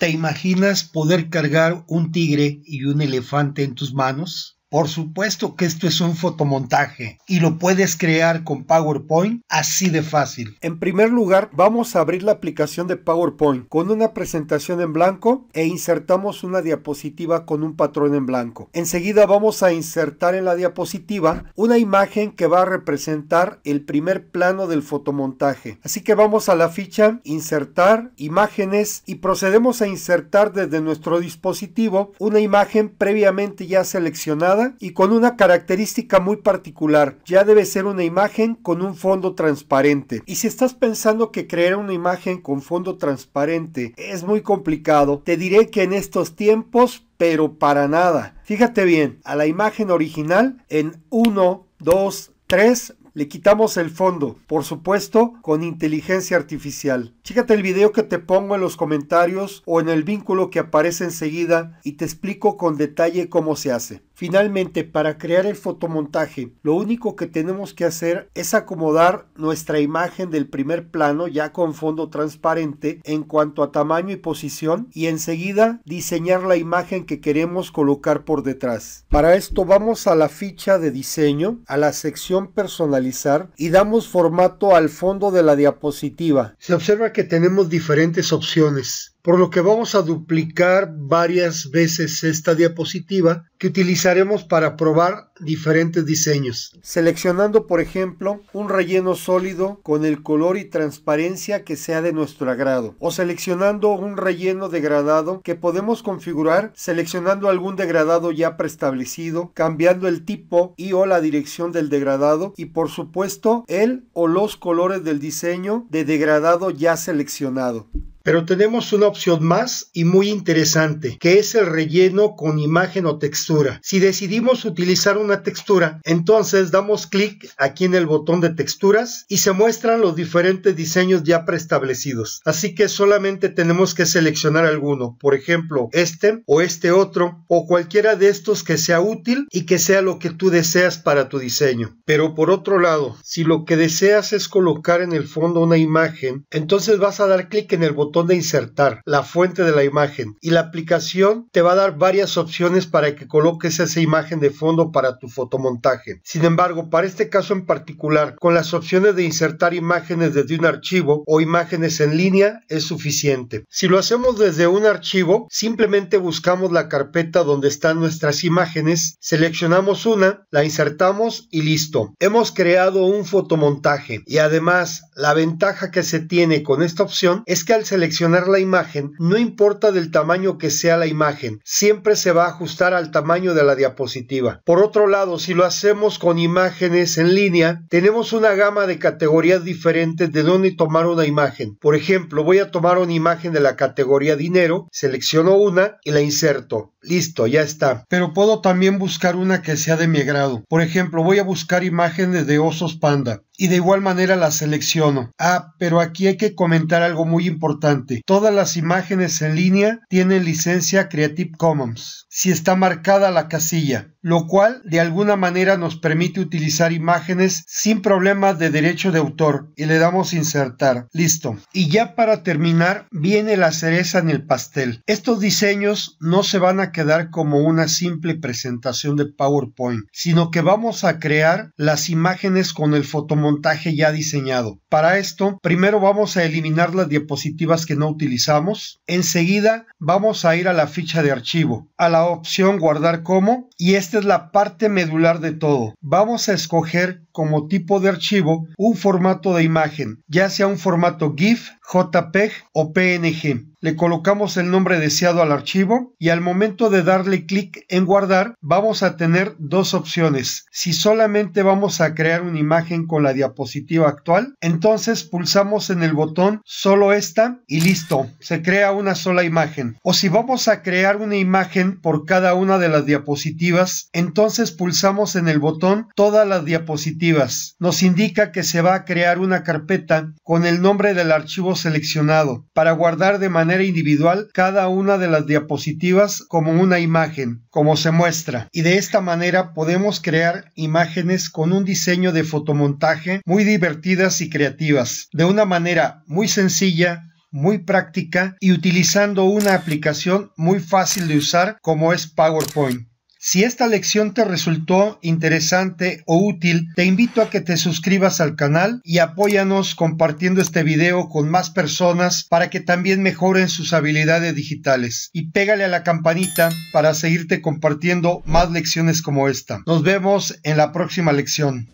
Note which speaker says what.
Speaker 1: ¿Te imaginas poder cargar un tigre y un elefante en tus manos? Por supuesto que esto es un fotomontaje y lo puedes crear con PowerPoint así de fácil. En primer lugar, vamos a abrir la aplicación de PowerPoint con una presentación en blanco e insertamos una diapositiva con un patrón en blanco. Enseguida vamos a insertar en la diapositiva una imagen que va a representar el primer plano del fotomontaje. Así que vamos a la ficha Insertar imágenes y procedemos a insertar desde nuestro dispositivo una imagen previamente ya seleccionada y con una característica muy particular. Ya debe ser una imagen con un fondo transparente. Y si estás pensando que crear una imagen con fondo transparente es muy complicado, te diré que en estos tiempos, pero para nada. Fíjate bien, a la imagen original en 1, 2, 3 le quitamos el fondo, por supuesto, con inteligencia artificial. Fíjate el video que te pongo en los comentarios o en el vínculo que aparece enseguida y te explico con detalle cómo se hace. Finalmente, para crear el fotomontaje, lo único que tenemos que hacer es acomodar nuestra imagen del primer plano ya con fondo transparente en cuanto a tamaño y posición y enseguida diseñar la imagen que queremos colocar por detrás. Para esto vamos a la ficha de diseño, a la sección personalizar y damos formato al fondo de la diapositiva. Se observa que tenemos diferentes opciones por lo que vamos a duplicar varias veces esta diapositiva que utilizaremos para probar diferentes diseños. Seleccionando por ejemplo un relleno sólido con el color y transparencia que sea de nuestro agrado o seleccionando un relleno degradado que podemos configurar seleccionando algún degradado ya preestablecido, cambiando el tipo y o la dirección del degradado y por supuesto el o los colores del diseño de degradado ya seleccionado. Pero tenemos una opción más y muy interesante, que es el relleno con imagen o textura. Si decidimos utilizar una textura, entonces damos clic aquí en el botón de texturas y se muestran los diferentes diseños ya preestablecidos. Así que solamente tenemos que seleccionar alguno, por ejemplo, este o este otro o cualquiera de estos que sea útil y que sea lo que tú deseas para tu diseño. Pero por otro lado, si lo que deseas es colocar en el fondo una imagen, entonces vas a dar clic en el botón de insertar, la fuente de la imagen y la aplicación te va a dar varias opciones para que coloques esa imagen de fondo para tu fotomontaje. Sin embargo, para este caso en particular, con las opciones de insertar imágenes desde un archivo o imágenes en línea es suficiente. Si lo hacemos desde un archivo, simplemente buscamos la carpeta donde están nuestras imágenes, seleccionamos una, la insertamos y listo. Hemos creado un fotomontaje y además la ventaja que se tiene con esta opción es que al seleccionar la imagen, no importa del tamaño que sea la imagen, siempre se va a ajustar al tamaño de la diapositiva. Por otro lado, si lo hacemos con imágenes en línea, tenemos una gama de categorías diferentes de dónde tomar una imagen. Por ejemplo, voy a tomar una imagen de la categoría dinero, selecciono una y la inserto. Listo, ya está. Pero puedo también buscar una que sea de mi grado. Por ejemplo, voy a buscar imágenes de osos panda y de igual manera la selecciono. Ah, pero aquí hay que comentar algo muy importante. Todas las imágenes en línea tienen licencia Creative Commons, si está marcada la casilla, lo cual de alguna manera nos permite utilizar imágenes sin problemas de derecho de autor y le damos insertar. Listo. Y ya para terminar, viene la cereza en el pastel. Estos diseños no se van a quedar como una simple presentación de PowerPoint, sino que vamos a crear las imágenes con el fotomontaje ya diseñado. Para esto, primero vamos a eliminar las diapositivas que no utilizamos. Enseguida vamos a ir a la ficha de archivo, a la opción guardar como, y esta es la parte medular de todo. Vamos a escoger como tipo de archivo un formato de imagen, ya sea un formato GIF, JPEG o PNG. Le colocamos el nombre deseado al archivo y al momento de darle clic en guardar vamos a tener dos opciones. Si solamente vamos a crear una imagen con la diapositiva actual, entonces pulsamos en el botón solo esta y listo, se crea una sola imagen. O si vamos a crear una imagen por cada una de las diapositivas, entonces pulsamos en el botón todas las diapositivas. Nos indica que se va a crear una carpeta con el nombre del archivo seleccionado para guardar de manera individual cada una de las diapositivas como una imagen, como se muestra. Y de esta manera podemos crear imágenes con un diseño de fotomontaje muy divertidas y creativas, de una manera muy sencilla, muy práctica y utilizando una aplicación muy fácil de usar como es PowerPoint. Si esta lección te resultó interesante o útil, te invito a que te suscribas al canal y apóyanos compartiendo este video con más personas para que también mejoren sus habilidades digitales. Y pégale a la campanita para seguirte compartiendo más lecciones como esta. Nos vemos en la próxima lección.